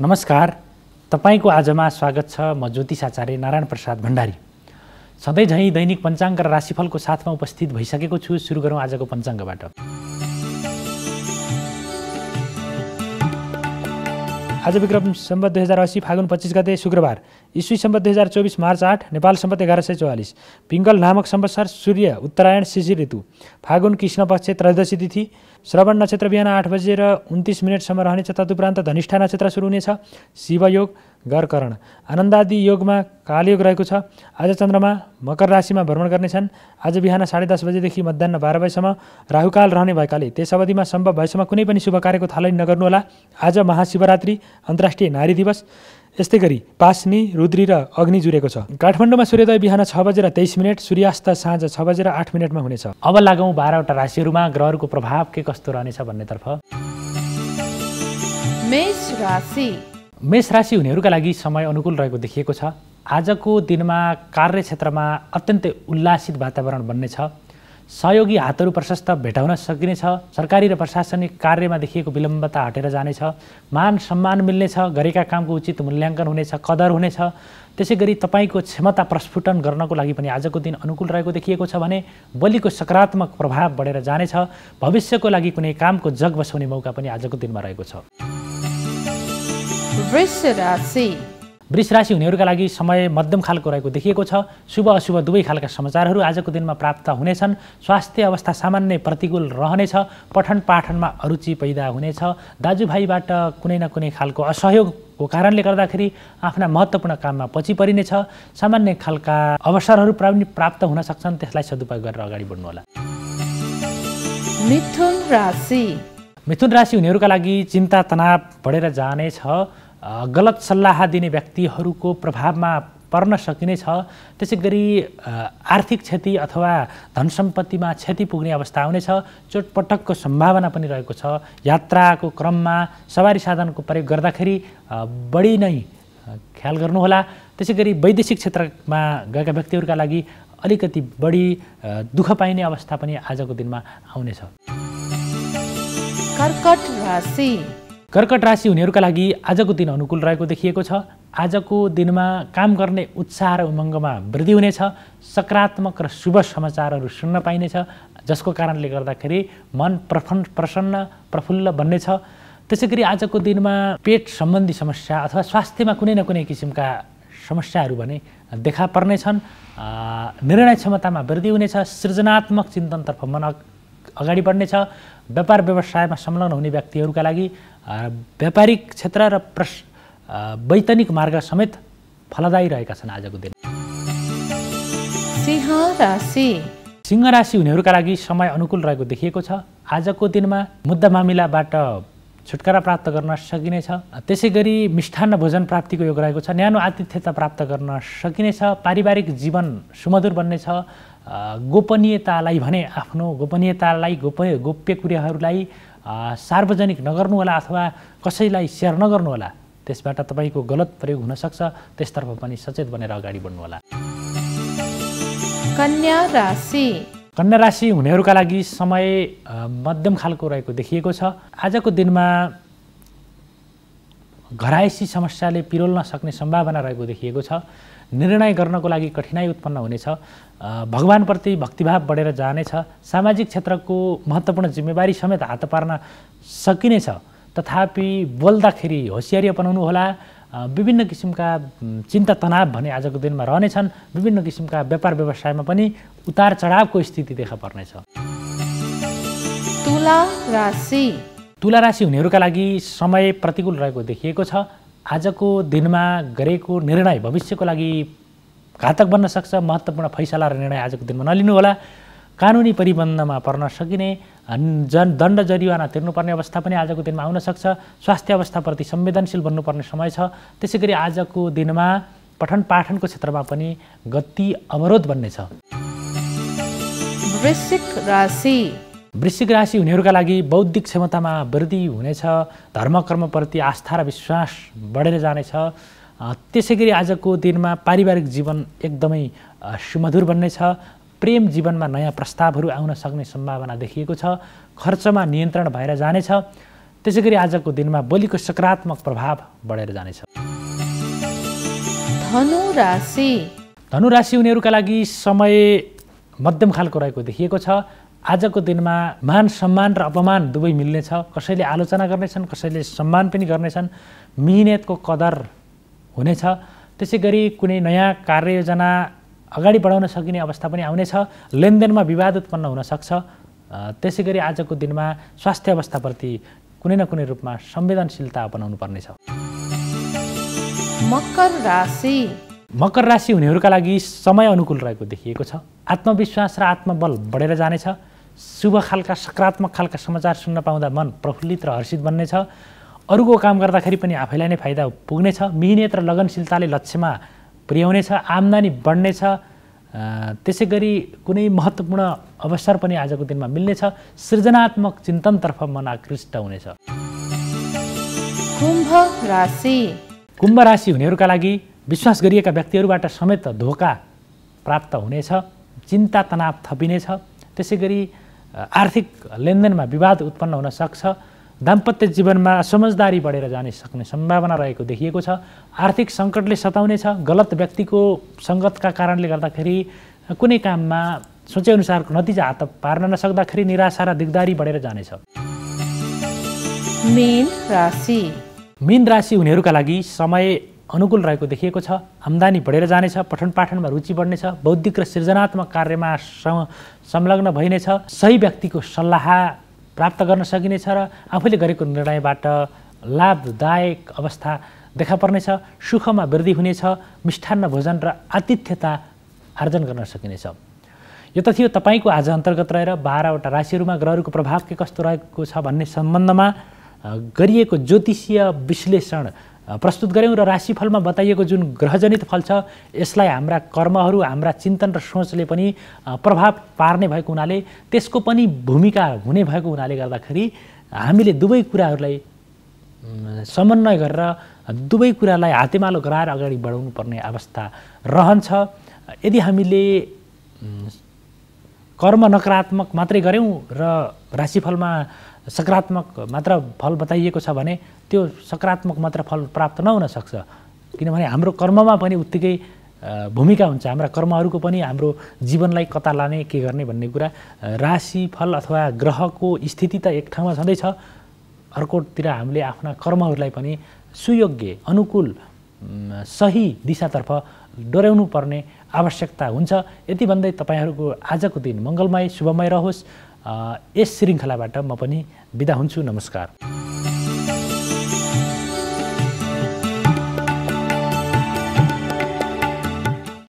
नमस्कार तपाईँको आजमा स्वागत छ म ज्योतिष आचार्य नारायण प्रसाद भण्डारी झैँ दैनिक पञ्चाङ्ग र राशिफलको साथमा उपस्थित भइसकेको छु सुरु गरौँ आजको पञ्चाङ्गबाट आज विक्रम सम्बत दुई हजार असी फागुन पच्चिस गते शुक्रबार इस्वी सम्बत दुई हजार चौबिस मार्च आठ नेपाल सम्बत एघार सय चौवालिस पिङ्गल नामक संवत्सर सूर्य उत्तरायण शिशिर ऋतु फागुन कृष्ण पक्ष त्रयोदशी तिथि श्रवण नक्षत्र बिहान आठ बजेर उन्तिस मिनटसम्म रहनेछ तदुपरान्त धनिष्ठा नक्षत्र सुरु हुनेछ शिवयोग गरकरण आनन्दादि योगमा कालयोग रहेको छ आज चन्द्रमा मकर राशिमा भ्रमण गर्नेछन् आज बिहान साढे दस बजेदेखि मध्याह बाह्र बजीसम्म राहुकाल रहने भएकाले त्यस अवधिमा सम्भव भएसम्म कुनै पनि शुभ कार्यको थालनी नगर्नुहोला आज महाशिवरात्रि अन्तर्राष्ट्रिय नारी दिवस यस्तै गरी पास्नी रुद्री र अग्नि जुरेको छ काठमाडौँमा सूर्योदय बिहान छ बजेर तेइस मिनट सूर्यास्त साँझ छ बजेर आठ मिनटमा हुनेछ अब लागौँ बाह्रवटा राशिहरूमा ग्रहहरूको प्रभाव के कस्तो रहनेछ भन्नेतर्फ मेष राशि हुनेहरूका लागि समय अनुकूल रहेको देखिएको छ आजको दिनमा कार्यक्षेत्रमा अत्यन्तै उल्लासित वातावरण बन्नेछ सहयोगी हातहरू प्रशस्त भेटाउन सकिनेछ सरकारी र प्रशासनिक कार्यमा देखिएको विलम्बता हटेर जानेछ मान सम्मान मिल्नेछ गरेका कामको उचित मूल्याङ्कन हुनेछ कदर हुनेछ त्यसै गरी तपाईँको क्षमता प्रस्फुटन गर्नको लागि पनि आजको दिन अनुकूल रहेको देखिएको छ भने बलिको सकारात्मक प्रभाव बढेर जानेछ भविष्यको लागि कुनै कामको जग बसाउने मौका पनि आजको दिनमा रहेको छ वृष राशि वृष राशि हुनेहरूका लागि समय मध्यम खालको रहेको देखिएको छ शुभ अशुभ दुवै खालका समाचारहरू आजको दिनमा प्राप्त हुनेछन् स्वास्थ्य अवस्था सामान्य प्रतिकूल रहनेछ पठन पाठनमा अरुचि पैदा हुनेछ दाजुभाइबाट कुनै न कुनै खालको असहयोगको कारणले गर्दाखेरि आफ्ना महत्त्वपूर्ण काममा पछि परिनेछ सामान्य खालका अवसरहरू पनि प्राप्त हुन सक्छन् त्यसलाई सदुपयोग गरेर अगाडि बढ्नुहोला मिथुन राशि मिथुन राशि हुनेहरूका लागि चिन्ता तनाव बढेर जानेछ गलत सल्लाह दिने व्यक्तिहरूको प्रभावमा पर्न सकिने छ त्यसै गरी आर्थिक क्षति अथवा धन सम्पत्तिमा क्षति पुग्ने अवस्था आउनेछ चोटपटकको सम्भावना पनि रहेको छ यात्राको क्रममा सवारी साधनको प्रयोग गर्दाखेरि बढी नै ख्याल गर्नुहोला त्यसै गरी वैदेशिक क्षेत्रमा गएका व्यक्तिहरूका लागि अलिकति बढी दुःख पाइने अवस्था पनि आजको दिनमा आउनेछ कर्कट राशि कर्कट राशि हुनेहरूका लागि आजको दिन अनुकूल रहेको देखिएको छ आजको दिनमा काम गर्ने उत्साह र उमङ्गमा वृद्धि हुनेछ सकारात्मक र शुभ समाचारहरू सुन्न पाइनेछ जसको कारणले गर्दाखेरि मन प्रफन् प्रसन्न प्रफुल्ल बन्नेछ त्यसै गरी आजको दिनमा पेट सम्बन्धी समस्या अथवा स्वास्थ्यमा कुनै न कुनै किसिमका समस्याहरू भने देखा पर्नेछन् निर्णय क्षमतामा वृद्धि हुनेछ सृजनात्मक चिन्तनतर्फ मन अगाडि बढ्नेछ व्यापार व्यवसायमा संलग्न हुने व्यक्तिहरूका लागि व्यापारिक क्षेत्र र प्रश वैतनिक मार्ग समेत फलदायी रहेका छन् आजको दिन सिंह राशि सिंह राशि हुनेहरूका लागि समय अनुकूल रहेको देखिएको छ आजको दिनमा मुद्दा मामिलाबाट छुटकारा प्राप्त गर्न सकिनेछ त्यसै गरी मिष्ठान्न भोजन प्राप्तिको योग रहेको छ न्यानो आतिथ्यता प्राप्त गर्न सकिनेछ पारिवारिक जीवन सुमधुर बन्नेछ गोपनीयतालाई भने आफ्नो गोपनीयतालाई गोप्य गोप्य कुराहरूलाई सार्वजनिक नगर्नु होला अथवा कसैलाई सेयर होला त्यसबाट तपाईँको गलत प्रयोग हुनसक्छ त्यसतर्फ पनि सचेत बनेर अगाडि बढ्नु होला कन्या राशि कन्या राशि हुनेहरूका लागि समय मध्यम खालको रहेको देखिएको छ आजको दिनमा घरायसी समस्याले पिरोल्न सक्ने सम्भावना रहेको देखिएको छ निर्णय गर्नको लागि कठिनाई उत्पन्न हुनेछ भगवान्प्रति भक्तिभाव बढेर जानेछ सामाजिक क्षेत्रको महत्त्वपूर्ण जिम्मेवारी समेत हात पार्न सकिनेछ तथापि बोल्दाखेरि होसियारी होला विभिन्न किसिमका चिन्ता तनाव भने आजको दिनमा रहनेछन् विभिन्न किसिमका व्यापार व्यवसायमा पनि उतार चढावको स्थिति देखा पर्नेछ तुला राशि हुनेहरूका लागि समय प्रतिकूल रहेको देखिएको छ आजको दिनमा गरेको निर्णय भविष्यको लागि घातक बन्न सक्छ महत्त्वपूर्ण फैसला र निर्णय आजको दिनमा नलिनु होला कानुनी परिबन्धमा पर्न सकिने जन दण्ड जरिवाना तिर्नुपर्ने अवस्था पनि आजको दिनमा आउन सक्छ स्वास्थ्य अवस्थाप्रति संवेदनशील बन्नुपर्ने समय छ त्यसै गरी आजको दिनमा पठन पाठनको क्षेत्रमा पनि गति अवरोध बन्नेछ वृश्चिक राशि हुनेहरूका लागि बौद्धिक क्षमतामा वृद्धि हुनेछ धर्म धर्मकर्मप्रति आस्था र विश्वास बढेर जानेछ त्यसै गरी आजको दिनमा पारिवारिक जीवन एकदमै सुमधुर बन्नेछ प्रेम जीवनमा नयाँ प्रस्तावहरू आउन सक्ने सम्भावना देखिएको छ खर्चमा नियन्त्रण भएर जानेछ त्यसै गरी आजको दिनमा बोलीको सकारात्मक प्रभाव बढेर जानेछ धनु राशि धनु राशि उनीहरूका लागि समय मध्यम खालको रहेको देखिएको छ आजको दिनमा मान सम्मान र अपमान दुवै मिल्ने छ कसैले आलोचना गर्नेछन् कसैले सम्मान पनि गर्नेछन् मिहिनेतको कदर हुनेछ त्यसै गरी कुनै नयाँ कार्ययोजना अगाडि बढाउन सकिने अवस्था पनि आउनेछ लेनदेनमा विवाद उत्पन्न हुनसक्छ त्यसै गरी आजको दिनमा स्वास्थ्य अवस्थाप्रति कुनै न कुनै रूपमा संवेदनशीलता अपनाउनु पर्नेछ मकर राशि मकर राशि हुनेहरूका लागि समय अनुकूल रहेको देखिएको छ आत्मविश्वास र आत्मबल बढेर जानेछ शुभ खालका सकारात्मक खालका समाचार सुन्न पाउँदा मन प्रफुल्लित र हर्षित बन्नेछ अरूको काम गर्दाखेरि पनि आफैलाई नै फाइदा पुग्नेछ मिहिनेत र लगनशीलताले लक्ष्यमा पुर्याउनेछ आम्दानी बढ्नेछ त्यसै गरी कुनै महत्त्वपूर्ण अवसर पनि आजको दिनमा मिल्नेछ सृजनात्मक चिन्तनतर्फ मन आकृष्ट हुनेछ कुम्भ राशि कुम्भ राशि हुनेहरूका लागि विश्वास गरिएका व्यक्तिहरूबाट समेत धोका प्राप्त हुनेछ चिन्ता तनाव थपिनेछ त्यसै गरी आर्थिक लेनदेनमा विवाद उत्पन्न हुन सक्छ दाम्पत्य जीवनमा समझदारी बढेर जाने सक्ने सम्भावना रहेको देखिएको छ आर्थिक सङ्कटले सताउनेछ गलत व्यक्तिको सङ्गतका कारणले गर्दाखेरि कुनै काममा सोचेअनुसारको नतिजा हात पार्न नसक्दाखेरि निराशा र दिगदारी बढेर जानेछ मेन राशि हुनेहरूका लागि समय अनुकूल रहेको देखिएको छ आम्दानी बढेर जानेछ पठन पाठनमा रुचि बढ्नेछ बौद्धिक र सृजनात्मक कार्यमा संलग्न भइनेछ सही व्यक्तिको सल्लाह प्राप्त गर्न सकिनेछ र आफूले गरेको निर्णयबाट लाभदायक अवस्था देखा पर्नेछ सुखमा वृद्धि हुनेछ मिष्ठान्न भोजन र आतिथ्यता आर्जन गर्न सकिनेछ यो त थियो तपाईँको आज अन्तर्गत रहेर बाह्रवटा राशिहरूमा ग्रहहरूको प्रभाव के कस्तो रहेको छ भन्ने सम्बन्धमा गरिएको ज्योतिषीय विश्लेषण प्रस्तुत गऱ्यौँ र राशिफलमा बताइएको जुन ग्रहजनित फल छ यसलाई हाम्रा कर्महरू हाम्रा चिन्तन र सोचले पनि प्रभाव पार्ने भएको हुनाले त्यसको पनि भूमिका हुने भएको हुनाले गर्दाखेरि हामीले दुवै कुराहरूलाई समन्वय गरेर दुवै कुरालाई हातेमालो गराएर अगाडि बढाउनु पर्ने अवस्था रहन्छ यदि हामीले कर्म नकारात्मक मात्रै गऱ्यौँ र राशिफलमा सकारात्मक मात्र फल बताइएको छ भने त्यो सकारात्मक मात्र फल प्राप्त नहुन सक्छ किनभने हाम्रो कर्ममा पनि उत्तिकै भूमिका हुन्छ हाम्रा कर्महरूको पनि हाम्रो जीवनलाई कता लाने के गर्ने भन्ने कुरा राशिफल अथवा ग्रहको स्थिति त एक ठाउँमा छँदैछ अर्कोतिर हामीले आफ्ना कर्महरूलाई पनि सुयोग्य अनुकूल सही दिशातर्फ डोर्याउनु पर्ने आवश्यकता हुन्छ यति भन्दै तपाईँहरूको आजको दिन मङ्गलमय शुभमय रहोस् यस श्रृङ्खलाबाट म पनि बिदा हुन्छु नमस्कार